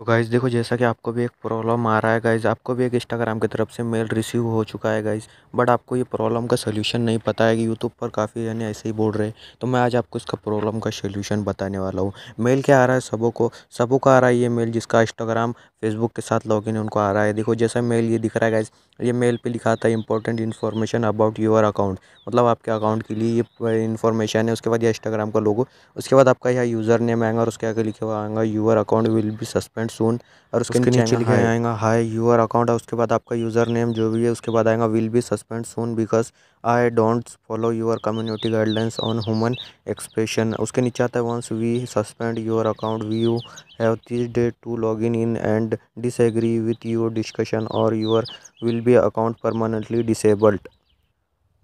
तो गाइज़ देखो जैसा कि आपको भी एक प्रॉब्लम आ रहा है गाइज़ आपको भी एक इंस्टाग्राम की तरफ से मेल रिसीव हो चुका है गाइज़ बट आपको ये प्रॉब्लम का सोल्यूशन नहीं पता है कि यूट्यूब पर काफ़ी जने ऐसे ही बोल रहे हैं तो मैं आज आपको इसका प्रॉब्लम का सोल्यूशन बताने वाला हूँ मेल क्या आ रहा है सबों को सबों का आ रहा है ये मेल जिसका इंस्टाग्राम फेसबुक के साथ लॉग है उनको आ रहा है देखो जैसा मेल ये दिख रहा है गाइज़ ये मेल पर लिखा था important information about your account मतलब आपके अकाउंट के लिए ये इन्फॉर्मेशन है उसके बाद यह इंस्टाग्राम का लोगो उसके बाद आपका यहाँ यूज़र नेम आएगा और उसके आगे लिखा हुआ आएगा your account will be suspend payment soon और उसके, उसके नीचे लिखा आएगा हाई यूर अकाउंट उसके बाद आपका यूज़र नेम जो भी है उसके बाद आएगा will be suspend soon because I don't follow your community guidelines on human expression उसके नीचे आता है once we suspend your account we you have this day to log in in and disagree with your discussion or your will be account permanently disabled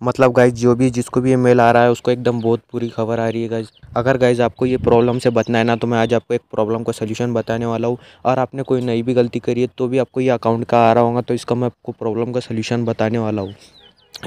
मतलब guys जो भी जिसको भी ये मेल आ रहा है उसको एकदम बहुत बुरी खबर आ रही है गाइज अगर गाइज आपको ये प्रॉब्लम से बचना है ना तो मैं आज आपको एक प्रॉब्लम का सोल्यूशन बताने वाला हूँ और आपने कोई नई भी गलती करी है तो भी आपको ये अकाउंट का आ रहा होगा तो इसका मैं आपको प्रॉब्लम का सोल्यूशन बताने वाला हूँ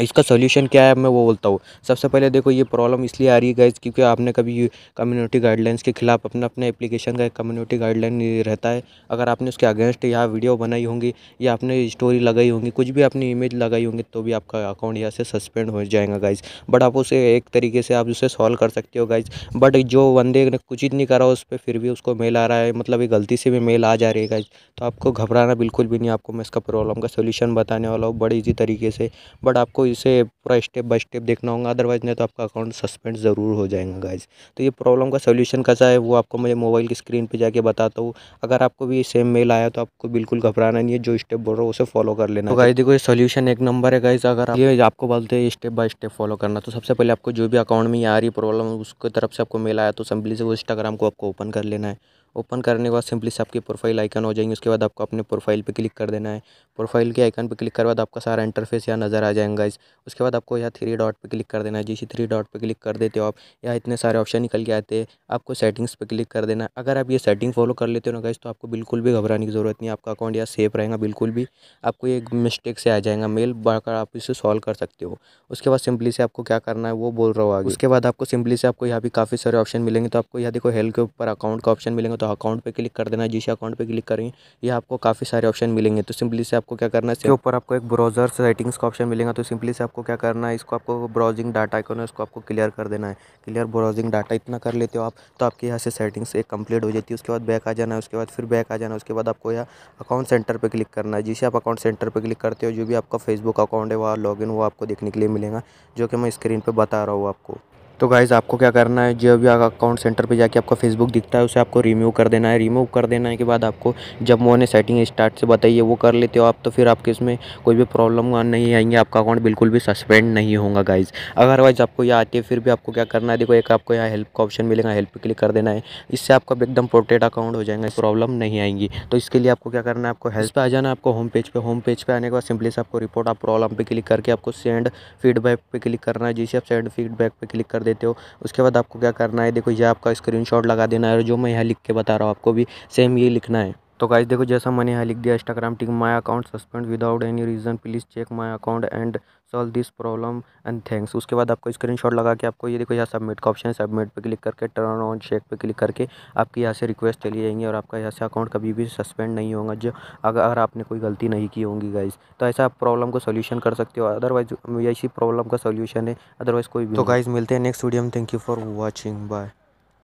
इसका सोल्यूशन क्या है मैं वो बोलता हूँ सबसे पहले देखो ये प्रॉब्लम इसलिए आ रही है गाइज क्योंकि आपने कभी कम्युनिटी गाइडलाइंस के खिलाफ अपना अपने एप्लीकेशन का कम्युनिटी गाइडलाइन रहता है अगर आपने उसके अगेंस्ट या वीडियो बनाई होंगी या आपने स्टोरी लगाई होंगी कुछ भी अपनी इमेज लगाई होंगी तो भी आपका अकाउंट यहाँ से सस्पेंड हो जाएगा गाइज बट आप उसे एक तरीके से आप उसे सॉल्व कर सकते हो गाइज बट जो बंदे ने कुछ ही नहीं करा उस पर फिर भी उसको मेल आ रहा है मतलब ये गलती से भी मेल आ जा रही है गाइज तो आपको घबराना बिल्कुल भी नहीं आपको मैं इसका प्रॉब्लम का सोल्यूशन बताने वाला हूँ बड़े ईजी तरीके से बट आपको आपको इसे पूरा स्टेप बाय स्टेप देखना होगा अदरवाइज नहीं तो आपका अकाउंट सस्पेंड ज़रूर हो जाएगा गाइज तो ये प्रॉब्लम का सोल्यूशन कैसा है वो आपको मैं मोबाइल की स्क्रीन पर जाके बताता हूँ अगर आपको भी सेम मेल आया तो आपको बिल्कुल घबराना नहीं है जो स्टेप बोल रहा हूँ उसे फॉलो कर लेना गाइज तो देखो ये सोल्यूशन एक नंबर है गाइज अगर ये आपको बोलते हैं स्टेप बाय स्टेप फॉलो करना तो सबसे पहले आपको जो भी अकाउंट में आ रही प्रॉब्लम उसकी तरफ से आपको मेल आया तो सिंपली से वो इंस्टाग्राम को आपको ओपन कर लेना है ओपन करने के बाद सिंपली से आपकी प्रोफाइल आइकन हो जाएंगे उसके बाद आपको अपने प्रोफाइल पे क्लिक कर देना है प्रोफाइल के आइकन पे क्लिक करवा बाद आपका सारा इंटरफेस यहाँ नज़र आ जाएगा इस उसके बाद आपको यहाँ थ्री डॉट पे क्लिक कर देना है जिस थ्री डॉट पे क्लिक कर देते हो आप यहाँ इतने सारे ऑप्शन निकल के आते हैं आपको सेटिंग्स पर क्लिक कर देना अगर आप ये सेटिंग फॉलो कर लेते हो ना गाइज तो आपको बिल्कुल भी घबराने की ज़रूरत नहीं आपका अकाउंट यहाँ सेफ रहेगा बिल्कुल भी आपको एक मिस्टेक से आ जाएगा मेल बढ़कर आप इसे सॉल्व कर सकते हो उसके बाद सिंपली से आपको क्या करना है वो बोल रहा होगा उसके बाद आपको सिंपली से आपको यहाँ भी काफ़ी सारे ऑप्शन मिलेंगे तो आपको यहाँ देखो हेल्थ के ऊपर अकाउंट का ऑप्शन मिलेंगे तो अकाउंट पे क्लिक कर देना जिस अकाउंट पे क्लिक करेंगे ये आपको काफ़ी सारे ऑप्शन मिलेंगे तो सिंपली से आपको क्या करना है इसके ऊपर आपको एक ब्राउजर सेटिंग्स का ऑप्शन मिलेगा तो सिंपली से आपको क्या करना है इसको आपको ब्राउजिंग डाटा को उसको आपको क्लियर कर देना है क्लियर ब्राउजिंग डाटा इतना कर लेते हो आप तो आपके यहाँ से सेटिंग्स एक कंप्लीट हो जाती है उसके बाद बैक आ जाना है उसके बाद फिर बैक आ जाना है उसके बाद आपको यहाँ अकाउंट सेंटर पर क्लिक करना है जिसे आप अकाउंट सेंटर पर क्लिक करते हो जो भी आपका फेसबुक अकाउंट है वहाँ इन वो आपको देखने के लिए मिलेगा जो कि मैं स्क्रीन पर बता रहा हूँ आपको तो गाइज़ आपको क्या करना है जब भी अकाउंट सेंटर पे जाके आपका फेसबुक दिखता है उसे आपको रिमूव कर देना है रिमूव कर है के बाद आपको जब मोहने सेटिंग स्टार्ट से बताइए वो कर लेते हो आप तो फिर आपके इसमें कोई भी प्रॉब्लम नहीं आएंगे आपका अकाउंट बिल्कुल भी सस्पेंड नहीं होगा गाइज़ अदरवाइज़ आपको यह आती है फिर भी आपको क्या करना है देखो एक आपको यहाँ हेल्प का ऑप्शन मिलेगा हेल्प क्लिक कर देना है इससे आपका एकदम प्रोटेक्ट अकाउंट हो जाएगा प्रॉब्लम नहीं आएंगी तो इसके लिए आपको क्या करना है आपको हेल्प पर आ जाना आपको होम पेज पर होम पेज पे आने के बाद सिंपली से आपको रिपोर्ट आप प्रॉब्लम पर क्लिक करके आपको सेंड फीडबैक पर क्लिक करना है जिसे आप सेंड फीडबैक पे क्लिक कर देते हो उसके बाद आपको क्या करना है देखो ये आपका स्क्रीनशॉट लगा देना है जो मैं यहाँ लिख के बता रहा हूँ आपको भी सेम ये लिखना है तो गाइज देखो जैसा मैंने यहाँ लिख दिया Instagram tick my account suspend without any reason please check my account and solve this problem and thanks उसके बाद आपको स्क्रीनशॉट लगा के आपको ये देखो यहाँ सबमिट का ऑप्शन है सबमिट पे क्लिक करके टर्न ऑन चेक पे क्लिक करके आपकी यहाँ से रिक्वेस्ट चली जाएंगी और आपका यहाँ से अकाउंट कभी भी सस्पेंड नहीं होगा जो अगर आपने कोई गलती नहीं की होगी गाइज तो ऐसा आप प्रॉब्लम को सोल्यूशन कर सकते हो अदरवाइज ऐसी प्रॉब्लम का सोल्यूशन है अदरवाइज कोई भी तो गाइज मिलते हैं नेक्स्ट वीडियो में thank you for watching bye